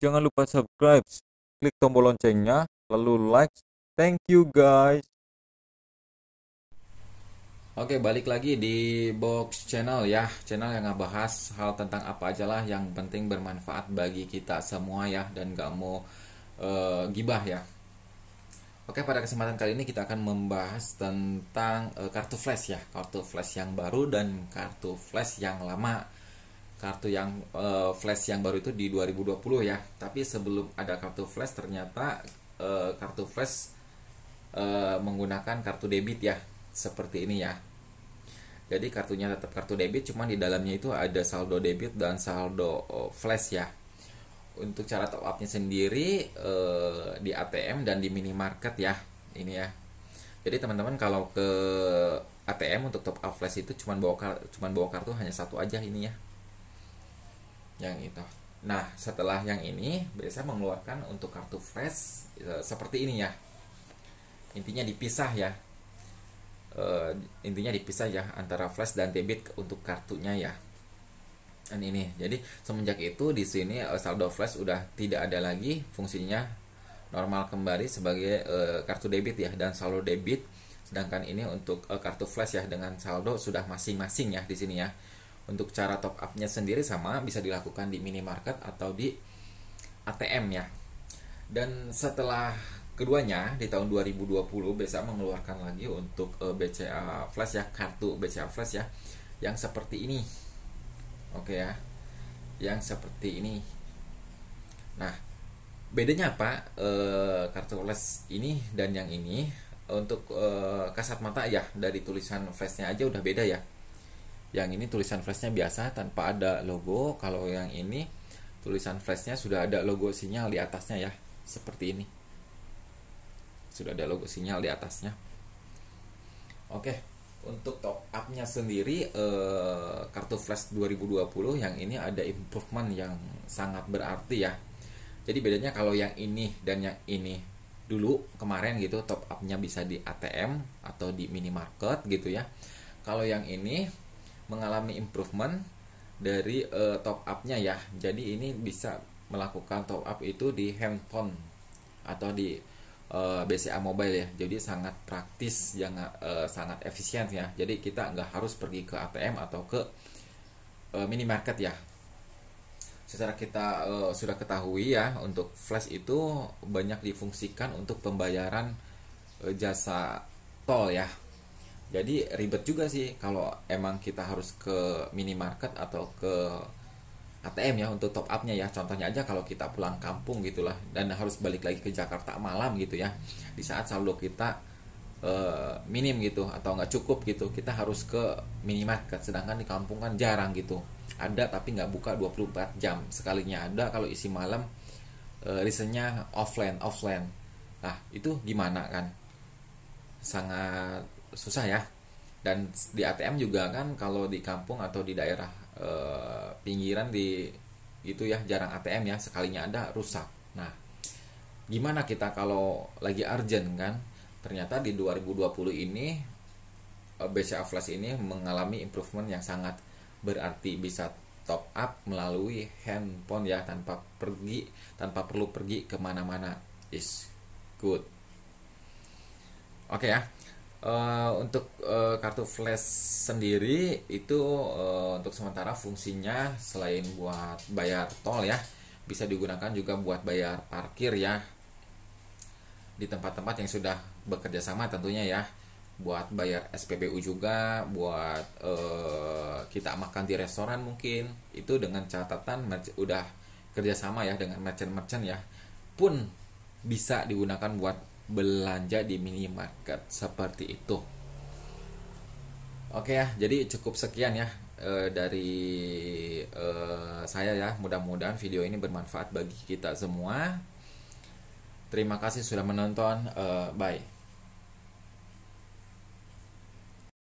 Jangan lupa subscribe, klik tombol loncengnya, lalu like. Thank you guys. Oke, balik lagi di Box Channel ya. Channel yang ngebahas hal tentang apa aja lah yang penting bermanfaat bagi kita semua ya dan gak mau uh, gibah ya. Oke, pada kesempatan kali ini kita akan membahas tentang e, kartu flash ya, kartu flash yang baru dan kartu flash yang lama kartu yang uh, flash yang baru itu di 2020 ya tapi sebelum ada kartu flash ternyata uh, kartu flash uh, menggunakan kartu debit ya seperti ini ya jadi kartunya tetap kartu debit cuman di dalamnya itu ada saldo debit dan saldo uh, flash ya untuk cara top upnya sendiri uh, di ATM dan di minimarket ya ini ya jadi teman-teman kalau ke ATM untuk top up flash itu cuman bawa cuman bawa kartu hanya satu aja ini ya yang itu nah setelah yang ini biasanya mengeluarkan untuk kartu flash e, seperti ini ya intinya dipisah ya e, intinya dipisah ya antara flash dan debit untuk kartunya ya dan ini jadi semenjak itu di sini e, saldo flash udah tidak ada lagi fungsinya normal kembali sebagai e, kartu debit ya dan saldo debit sedangkan ini untuk e, kartu flash ya dengan saldo sudah masing-masing ya di sini ya untuk cara top upnya sendiri sama bisa dilakukan di minimarket atau di ATM ya. Dan setelah keduanya di tahun 2020 BCA mengeluarkan lagi untuk eh, BCA Flash ya, kartu BCA Flash ya yang seperti ini. Oke ya. Yang seperti ini. Nah, bedanya apa e, kartu flash ini dan yang ini untuk e, kasat mata ya dari tulisan flashnya aja udah beda ya yang ini tulisan flashnya biasa tanpa ada logo kalau yang ini tulisan flashnya sudah ada logo sinyal di atasnya ya seperti ini sudah ada logo sinyal di atasnya oke untuk top upnya sendiri eh, kartu flash 2020 yang ini ada improvement yang sangat berarti ya jadi bedanya kalau yang ini dan yang ini dulu kemarin gitu top upnya bisa di ATM atau di minimarket gitu ya kalau yang ini mengalami improvement dari uh, top up-nya ya. Jadi ini bisa melakukan top up itu di handphone atau di uh, eh, BCA mobile ya. Jadi sangat praktis, yang uh, sangat efisien ya. Jadi kita nggak harus pergi ke ATM atau ke uh, minimarket ya. Secara kita uh, sudah ketahui ya, untuk flash itu banyak difungsikan untuk pembayaran uh, jasa tol ya jadi ribet juga sih kalau emang kita harus ke minimarket atau ke ATM ya untuk top upnya ya contohnya aja kalau kita pulang kampung gitulah dan harus balik lagi ke Jakarta malam gitu ya di saat saldo kita e, minim gitu atau nggak cukup gitu kita harus ke minimarket sedangkan di kampung kan jarang gitu ada tapi nggak buka 24 jam sekalinya ada kalau isi malam e, risetnya offline offline nah itu gimana kan sangat susah ya dan di ATM juga kan kalau di kampung atau di daerah e, pinggiran di itu ya jarang ATM ya sekalinya ada rusak nah gimana kita kalau lagi urgent kan ternyata di 2020 ini eh, BCA Flash ini mengalami improvement yang sangat berarti bisa top up melalui handphone ya tanpa pergi tanpa perlu pergi kemana-mana is good oke okay, ya Eh, untuk uh, kartu flash sendiri itu uh, untuk sementara fungsinya selain buat bayar tol ya bisa digunakan juga buat bayar parkir ya di tempat-tempat yang sudah bekerja sama tentunya ya buat bayar SPBU juga buat uh, kita makan di restoran mungkin itu dengan catatan udah kerjasama ya dengan merchant-merchant ya pun bisa digunakan buat belanja di minimarket seperti itu. Oke ya, jadi cukup sekian ya e, dari e, saya ya. Mudah-mudahan video ini bermanfaat bagi kita semua. Terima kasih sudah menonton. E, bye.